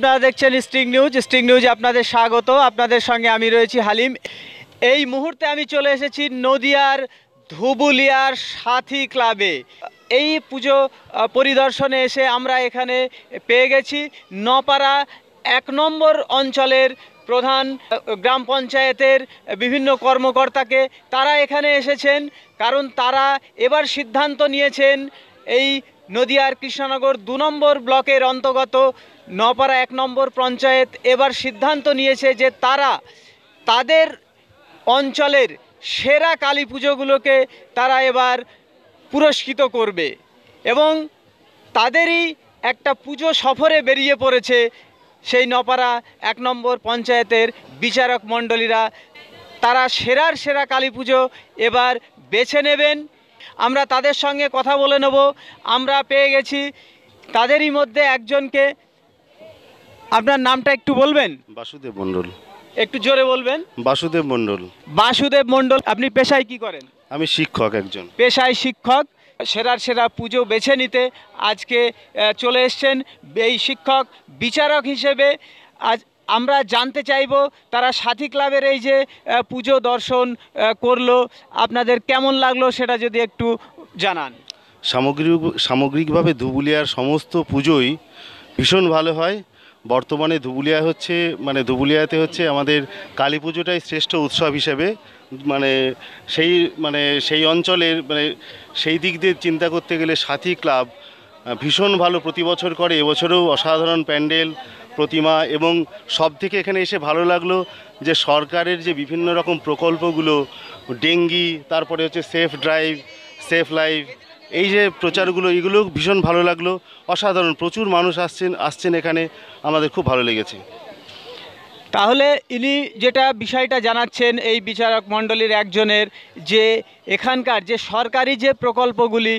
আপনারা দেখছেন string news string নিউজে আপনাদের স্বাগত আপনাদের সঙ্গে আমি রয়েছি হালিম এই মুহূর্তে আমি চলে এসেছি নদিয়ার ধুবুলিয়ার সাথী ক্লাবে এই পুজো পরিদর্শনে এসে আমরা এখানে পেয়ে গেছি নপাড়া এক নম্বর অঞ্চলের প্রধান গ্রাম পঞ্চায়েতের বিভিন্ন কর্মকর্তাকে তারা এখানে এসেছেন কারণ তারা এবার সিদ্ধান্ত নিয়েছেন এই নদিয়ার কৃষ্ণনগর দু নম্বর ব্লকের অন্তর্গত নপাড়া এক নম্বর পঞ্চায়েত এবার সিদ্ধান্ত নিয়েছে যে তারা তাদের অঞ্চলের সেরা কালী পুজোগুলোকে তারা এবার পুরস্কৃত করবে এবং তাদেরই একটা পুজো সফরে বেরিয়ে পড়েছে সেই নপাড়া এক নম্বর পঞ্চায়েতের বিচারক মণ্ডলীরা তারা সেরার সেরা কালী পুজো এবার বেছে নেবেন আমরা তাদের সঙ্গে কথা বলে নেব আমরা পেয়ে গেছি তাদেরই মধ্যে একজনকে আপনার নামটা একটু বলবেন বাসুদেব মন্ডল একটু জোরে বলবেন বাসুদেব মণ্ডল বাসুদেব মণ্ডল আপনি পেশায় কি করেন আমি শিক্ষক একজন পেশায় শিক্ষক সেরার সেরা পুজো বেছে নিতে আজকে চলে এসছেন এই শিক্ষক বিচারক হিসেবে আজ আমরা জানতে চাইব তারা সাথী ক্লাবের এই যে পুজো দর্শন করলো আপনাদের কেমন লাগলো সেটা যদি একটু জানান সামগ্রিক সামগ্রিকভাবে ধুবুলিয়ার সমস্ত পুজোই ভীষণ ভালো হয় বর্তমানে ধুবুলিয়া হচ্ছে মানে ধুবুলিয়াতে হচ্ছে আমাদের কালী পুজোটাই শ্রেষ্ঠ উৎসব হিসেবে মানে সেই মানে সেই অঞ্চলের মানে সেই দিক দিয়ে চিন্তা করতে গেলে সাথী ক্লাব ভীষণ ভালো প্রতি বছর করে এবছরেও অসাধারণ প্যান্ডেল প্রতিমা এবং সব থেকে এখানে এসে ভালো লাগলো যে সরকারের যে বিভিন্ন রকম প্রকল্পগুলো ডেঙ্গি তারপরে হচ্ছে সেফ ড্রাইভ সেফ লাইফ এই যে প্রচারগুলো এগুলো ভীষণ ভালো লাগলো অসাধারণ প্রচুর মানুষ আসছেন আসছেন এখানে আমাদের খুব ভালো লেগেছে তাহলে ইনি যেটা বিষয়টা জানাচ্ছেন এই বিচারক মণ্ডলীর একজনের যে এখানকার যে সরকারি যে প্রকল্পগুলি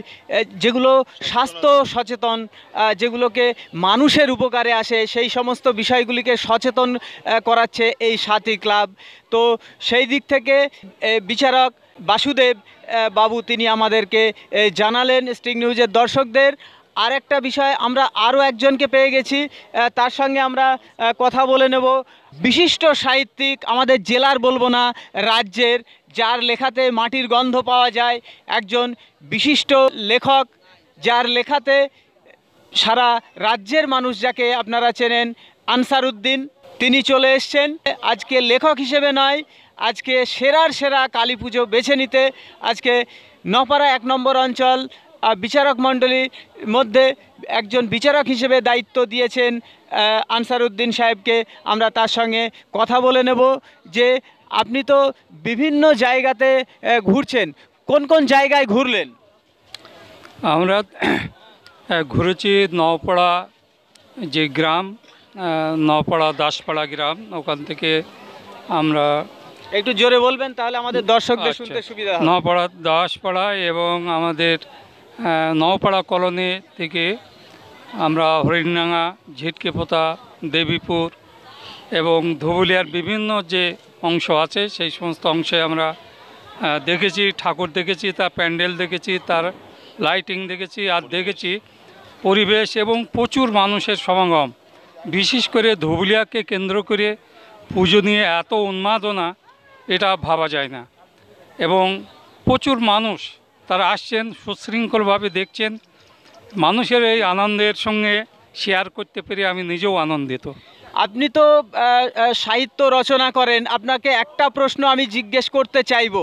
যেগুলো স্বাস্থ্য সচেতন যেগুলোকে মানুষের উপকারে আসে সেই সমস্ত বিষয়গুলিকে সচেতন করাচ্ছে এই সাথী ক্লাব তো সেই দিক থেকে বিচারক বাসুদেব বাবু তিনি আমাদেরকে জানালেন স্টিং নিউজের দর্শকদের আর একটা বিষয় আমরা আরও একজনকে পেয়ে গেছি তার সঙ্গে আমরা কথা বলে নেব বিশিষ্ট সাহিত্যিক আমাদের জেলার বলবো না রাজ্যের যার লেখাতে মাটির গন্ধ পাওয়া যায় একজন বিশিষ্ট লেখক যার লেখাতে সারা রাজ্যের মানুষ যাকে আপনারা চেনেন আনসারউদ্দিন তিনি চলে এসছেন আজকে লেখক হিসেবে নয় আজকে সেরার সেরা কালী পুজো বেছে নিতে আজকে নপাড়া এক নম্বর অঞ্চল বিচারক মণ্ডলীর মধ্যে একজন বিচারক হিসেবে দায়িত্ব দিয়েছেন আনসারউদ্দিন সাহেবকে আমরা তার সঙ্গে কথা বলে নেব যে আপনি তো বিভিন্ন জায়গাতে ঘুরছেন কোন কোন জায়গায় ঘুরলেন আমরা ঘুরেছি নওপাড়া যে গ্রাম নওপাড়া দাসপাড়া গ্রাম ওখান থেকে আমরা একটু জোরে বলবেন তাহলে আমাদের দর্শকদের আচ্ছা। শুনতে সুবিধা নওপাড়া দাসপাড়া এবং আমাদের হ্যাঁ, নওপাড়া কলোনি থেকে আমরা হরিণাঙ্গা পোতা দেবীপুর এবং ধুবুলিয়ার বিভিন্ন যে অংশ আছে সেই সমস্ত অংশে আমরা দেখেছি ঠাকুর দেখেছি তার প্যান্ডেল দেখেছি তার লাইটিং দেখেছি আর দেখেছি পরিবেশ এবং প্রচুর মানুষের সমাগম বিশেষ করে ধুবুলিয়াকে কেন্দ্র করে পুজো নিয়ে এত উন্মাদনা এটা ভাবা যায় না এবং প্রচুর মানুষ তারা আসছেন সুশৃঙ্খলভাবে দেখছেন মানুষের এই আনন্দের সঙ্গে শেয়ার করতে পেরে আমি নিজেও আনন্দিত আপনি তো সাহিত্য রচনা করেন আপনাকে একটা প্রশ্ন আমি জিজ্ঞেস করতে চাইব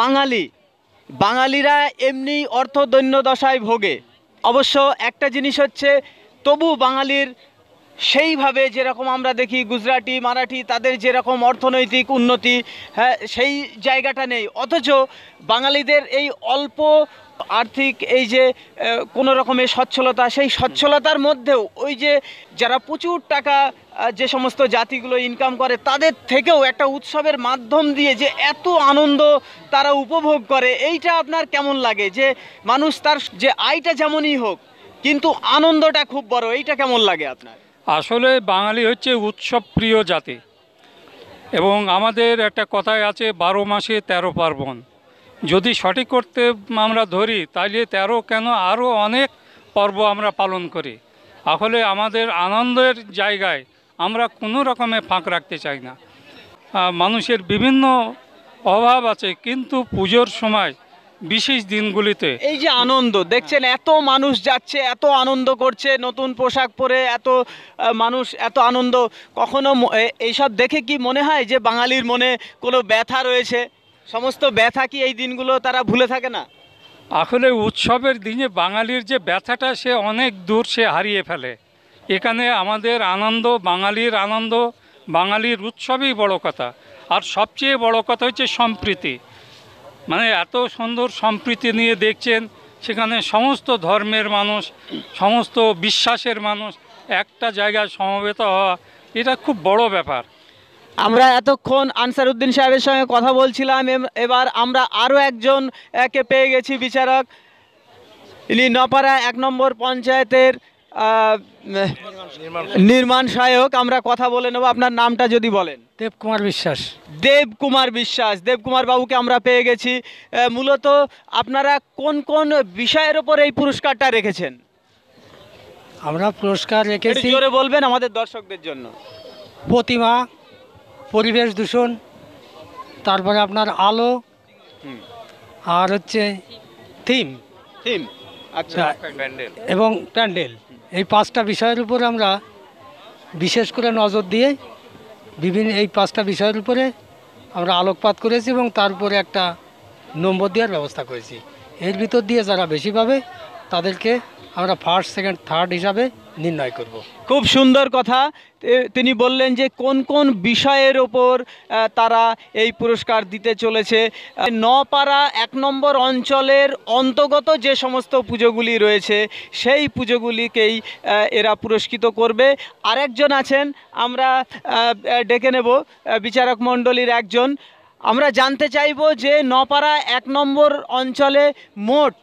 বাঙালি বাঙালিরা এমনি অর্থদৈন্য দশায় ভোগে অবশ্য একটা জিনিস হচ্ছে তবু বাঙালির সেইভাবে যেরকম আমরা দেখি গুজরাটি মারাঠি তাদের যেরকম অর্থনৈতিক উন্নতি হ্যাঁ সেই জায়গাটা নেই অথচ বাঙালিদের এই অল্প আর্থিক এই যে কোনো রকমের সচ্ছলতা সেই সচ্ছলতার মধ্যেও ওই যে যারা প্রচুর টাকা যে সমস্ত জাতিগুলো ইনকাম করে তাদের থেকেও একটা উৎসবের মাধ্যম দিয়ে যে এত আনন্দ তারা উপভোগ করে এইটা আপনার কেমন লাগে যে মানুষ তার যে আয়টা যেমনই হোক কিন্তু আনন্দটা খুব বড় এইটা কেমন লাগে আপনার আসলে বাঙালি হচ্ছে উৎসব প্রিয় জাতি এবং আমাদের একটা কথায় আছে বারো মাসে তেরো পার্বণ যদি সঠিক করতে আমরা ধরি তাহলে তেরো কেন আরও অনেক পর্ব আমরা পালন করি আসলে আমাদের আনন্দের জায়গায় আমরা কোনো রকমে ফাঁক রাখতে চাই না মানুষের বিভিন্ন অভাব আছে কিন্তু পুজোর সময় বিশেষ দিনগুলিতে এই যে আনন্দ দেখছেন এত মানুষ যাচ্ছে এত আনন্দ করছে নতুন পোশাক পরে এত মানুষ এত আনন্দ কখনো এইসব দেখে কি মনে হয় যে বাঙালির মনে কোনো ব্যথা রয়েছে সমস্ত ব্যথা কি এই দিনগুলো তারা ভুলে থাকে না আসলে উৎসবের দিনে বাঙালির যে ব্যথাটা সে অনেক দূর সে হারিয়ে ফেলে এখানে আমাদের আনন্দ বাঙালির আনন্দ বাঙালির উৎসবই বড় কথা আর সবচেয়ে বড় কথা হচ্ছে সম্প্রীতি মানে এত সুন্দর সম্প্রীতি নিয়ে দেখছেন সেখানে সমস্ত ধর্মের মানুষ সমস্ত বিশ্বাসের মানুষ একটা জায়গায় সমবেত হওয়া এটা খুব বড় ব্যাপার আমরা এতক্ষণ আনসার উদ্দিন সাহেবের সঙ্গে কথা বলছিলাম এবার আমরা আরও একজন একে পেয়ে গেছি বিচারক ইনি নপাড়া এক নম্বর পঞ্চায়েতের নির্মাণ সহায়ক আমরা কথা বলে নেব আপনার নামটা যদি বলেন দেবকুমার বিশ্বাস দেবকুমার বিশ্বাস দেবকুমার বাবুকে আমরা পেয়ে গেছি মূলত আপনারা কোন কোন বিষয়ের ওপর এই পুরস্কারটা রেখেছেন আমরা পুরস্কার রেখেছি জোরে বলবেন আমাদের দর্শকদের জন্য প্রতিমা পরিবেশ দূষণ তারপরে আপনার আলো আর হচ্ছে থিম থিম আচ্ছা, আচ্ছা এবং প্যান্ডেল এই পাঁচটা বিষয়ের উপরে আমরা বিশেষ করে নজর দিয়ে বিভিন্ন এই পাঁচটা বিষয়ের উপরে আমরা আলোকপাত করেছি এবং তারপরে একটা নম্বর দেওয়ার ব্যবস্থা করেছি এর ভিতর দিয়ে যারা বেশি পাবে তাদেরকে আমরা ফার্স্ট সেকেন্ড থার্ড হিসাবে নির্ণয় করব। খুব সুন্দর কথা তিনি বললেন যে কোন কোন বিষয়ের ওপর তারা এই পুরস্কার দিতে চলেছে নপাড়া এক নম্বর অঞ্চলের অন্তর্গত যে সমস্ত পুজোগুলি রয়েছে সেই পুজোগুলিকেই এরা পুরস্কৃত করবে আরেকজন আছেন আমরা ডেকে নেব বিচারক মণ্ডলীর একজন আমরা জানতে চাইব যে নপাড়া এক নম্বর অঞ্চলে মোট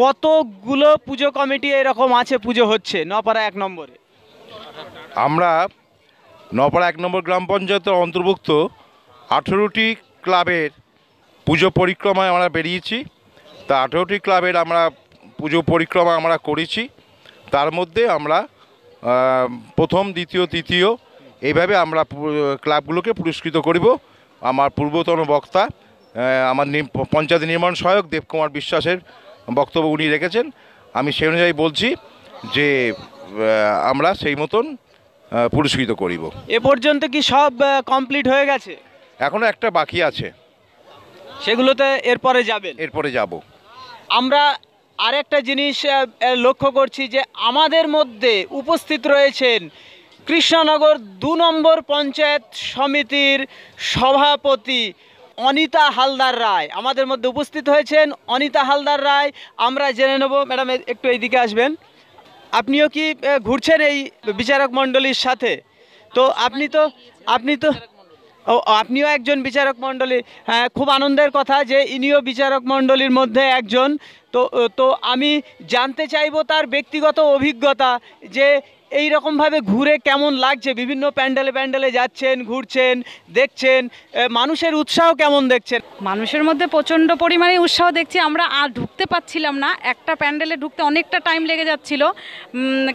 কতগুলো পুজো কমিটি এরকম আছে পুজো হচ্ছে নপাড়া এক নম্বরে আমরা নপাড়া এক নম্বর গ্রাম পঞ্চায়েতের অন্তর্ভুক্ত আঠেরোটি ক্লাবের পুজো পরিক্রমায় আমরা বেরিয়েছি তা আঠেরোটি ক্লাবের আমরা পুজো পরিক্রমা আমরা করেছি তার মধ্যে আমরা প্রথম দ্বিতীয় তৃতীয় এইভাবে আমরা ক্লাবগুলোকে পুরস্কৃত করিব আমার পূর্বতন বক্তা আমার পঞ্চায়েত নির্মাণ সহায়ক দেবকুমার বিশ্বাসের বক্তব্য উনি রেখেছেন আমি সেই অনুযায়ী বলছি যে আমরা সেই মতন পুরস্কৃত করিব এ পর্যন্ত কি সব কমপ্লিট হয়ে গেছে এখনও একটা বাকি আছে সেগুলোতে এরপরে যাবেন এরপরে যাব আমরা আরেকটা জিনিস লক্ষ্য করছি যে আমাদের মধ্যে উপস্থিত রয়েছেন কৃষ্ণনগর দু নম্বর পঞ্চায়েত সমিতির সভাপতি অনিতা হালদার রায় আমাদের মধ্যে উপস্থিত হয়েছেন অনিতা হালদার রায় আমরা জেনে নেব ম্যাডাম একটু এইদিকে আসবেন আপনিও কি ঘুরছেন এই বিচারক মণ্ডলীর সাথে তো আপনি তো আপনি তো ও আপনিও একজন বিচারক মণ্ডলী হ্যাঁ খুব আনন্দের কথা যে ইনিও বিচারক মণ্ডলীর মধ্যে একজন তো তো আমি জানতে চাইব তার ব্যক্তিগত অভিজ্ঞতা যে এই ভাবে ঘুরে কেমন লাগছে বিভিন্ন প্যান্ডেলে প্যান্ডেলে যাচ্ছেন ঘুরছেন দেখছেন মানুষের উৎসাহ কেমন দেখছেন মানুষের মধ্যে প্রচণ্ড পরিমাণে উৎসাহ দেখছি আমরা আর ঢুকতে পাচ্ছিলাম না একটা প্যান্ডেলে ঢুকতে অনেকটা টাইম লেগে যাচ্ছিল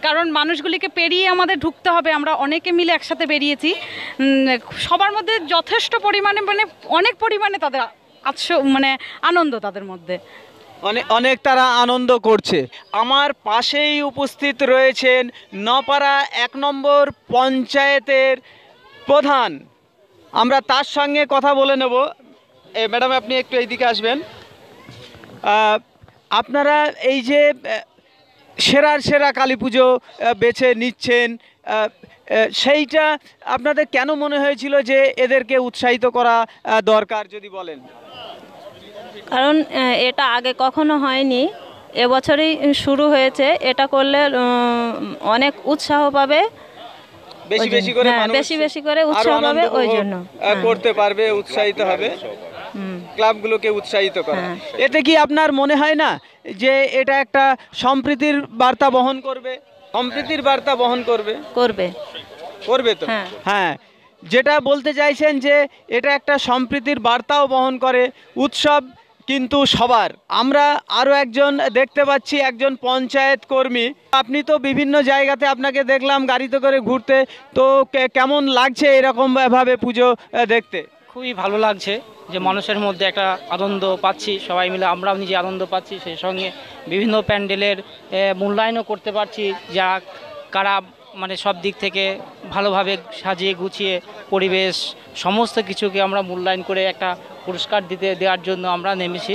কারণ মানুষগুলিকে পেরিয়ে আমাদের ঢুকতে হবে আমরা অনেকে মিলে একসাথে বেরিয়েছি সবার মধ্যে যথেষ্ট পরিমাণে মানে অনেক পরিমাণে তাদের আচ্ছ মানে আনন্দ তাদের মধ্যে অনেক তারা আনন্দ করছে আমার পাশেই উপস্থিত রয়েছেন নপাড়া এক নম্বর পঞ্চায়েতের প্রধান আমরা তার সঙ্গে কথা বলে নেব ম্যাডাম আপনি একটু এইদিকে আসবেন আপনারা এই যে সেরার সেরা কালী পুজো বেছে নিচ্ছেন সেইটা আপনাদের কেন মনে হয়েছিল যে এদেরকে উৎসাহিত করা দরকার যদি বলেন কারণ এটা আগে কখনো হয়নি এবছরই শুরু হয়েছে এটা করলে অনেক উৎসাহ পাবে বেশি বেশি করে হ্যাঁ, বেশি বেশি করে উৎসাহ পাবে ওই জন্য হ্যাঁ। করতে পারবে উৎসাহিত হবে ক্লাবগুলোকে উৎসাহিত করা হ্যাঁ। এতে কি আপনার মনে হয় না যে এটা একটা সম্প্রীতির বার্তা বহন করবে সম্প্রীতির বার্তা বহন করবে করবে করবে তো হ্যাঁ যেটা বলতে চাইছেন যে এটা একটা সম্প্রীতির বার্তাও বহন করে উৎসব কিন্তু সবার আমরা আরও একজন দেখতে পাচ্ছি একজন পঞ্চায়েত কর্মী আপনি তো বিভিন্ন জায়গাতে আপনাকে দেখলাম গাড়িতে করে ঘুরতে তো কেমন লাগছে এরকমভাবে পুজো দেখতে খুবই ভালো লাগছে যে মানুষের মধ্যে একটা আনন্দ পাচ্ছি সবাই মিলে আমরাও নিজে আনন্দ পাচ্ছি সেই সঙ্গে বিভিন্ন প্যান্ডেলের মূল্যায়নও করতে পারছি যা কারা মানে সব দিক থেকে ভালোভাবে সাজিয়ে গুছিয়ে পরিবেশ সমস্ত কিছুকে আমরা মূল্যায়ন করে একটা পুরস্কার দিতে দেওয়ার জন্য আমরা নেমেছি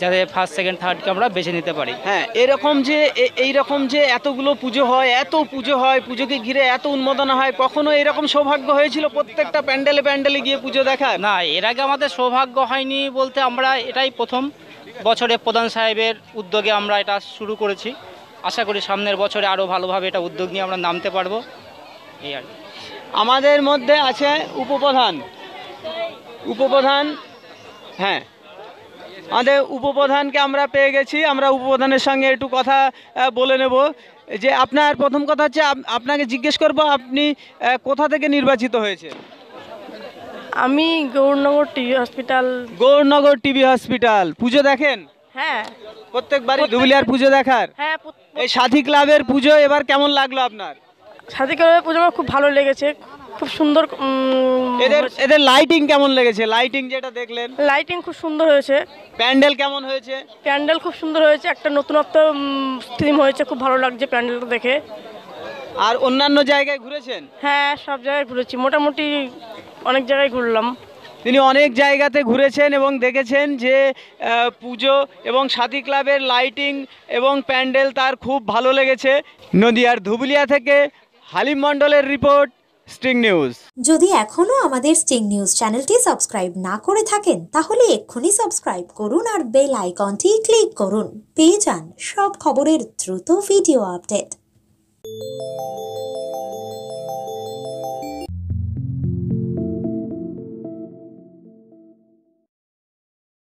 যাতে ফার্স্ট সেকেন্ড থার্ডকে আমরা বেছে নিতে পারি হ্যাঁ এরকম যে এই রকম যে এতগুলো পুজো হয় এত পুজো হয় পুজোকে ঘিরে এত উন্মোদনা হয় কখনো এরকম সৌভাগ্য হয়েছিল প্রত্যেকটা প্যান্ডেলে প্যান্ডেলে গিয়ে পুজো দেখা না এর আগে আমাদের সৌভাগ্য হয়নি বলতে আমরা এটাই প্রথম বছরে প্রধান সাহেবের উদ্যোগে আমরা এটা শুরু করেছি আশা করি সামনের বছরে আরও ভালোভাবে এটা উদ্যোগ নিয়ে আমরা নামতে পারবো এই আর আমাদের মধ্যে আছে উপপ্রধান উপপ্রধান হ্যাঁ আমাদের উপপ্রধানকে আমরা পেয়ে গেছি আমরা উপপ্রধানের সঙ্গে একটু কথা বলে নেব যে আপনার প্রথম কথা হচ্ছে আপনাকে জিজ্ঞেস করব আপনি কোথা থেকে নির্বাচিত হয়েছে আমি Gaurnagar TV hospital Gaurnagar TV hospital পুজো দেখেন হ্যাঁ প্রত্যেক বাড়ি পুজো দেখার হ্যাঁ পুজো এবার কেমন লাগলো আপনার ক্লাবের খুব ভালো লেগেছে খুব সুন্দর এদের এদের লাইটিং কেমন লেগেছে লাইটিং যেটা দেখলেন লাইটিং খুব সুন্দর হয়েছে প্যান্ডেল কেমন হয়েছে প্যান্ডেল খুব সুন্দর হয়েছে একটা নতুনত্ব থিম হয়েছে খুব ভালো লাগছে প্যান্ডেলটা দেখে আর অন্যান্য জায়গায় ঘুরেছেন হ্যাঁ সব জায়গায় ঘুরেছি মোটামুটি অনেক জায়গায় ঘুরলাম তিনি অনেক জায়গাতে ঘুরেছেন এবং দেখেছেন যে পুজো এবং সাথী ক্লাবের লাইটিং এবং প্যান্ডেল তার খুব ভালো লেগেছে নদিয়ার ধুবুলিয়া থেকে হালিম মন্ডলের রিপোর্ট স্ট্রিং নিউজ যদি এখনও আমাদের স্ট্রিং নিউজ চ্যানেলটি সাবস্ক্রাইব না করে থাকেন তাহলে এক্ষুনি সাবস্ক্রাইব করুন আর বেল আইকনটি ক্লিক করুন পেয়ে যান সব খবরের দ্রুত ভিডিও আপডেট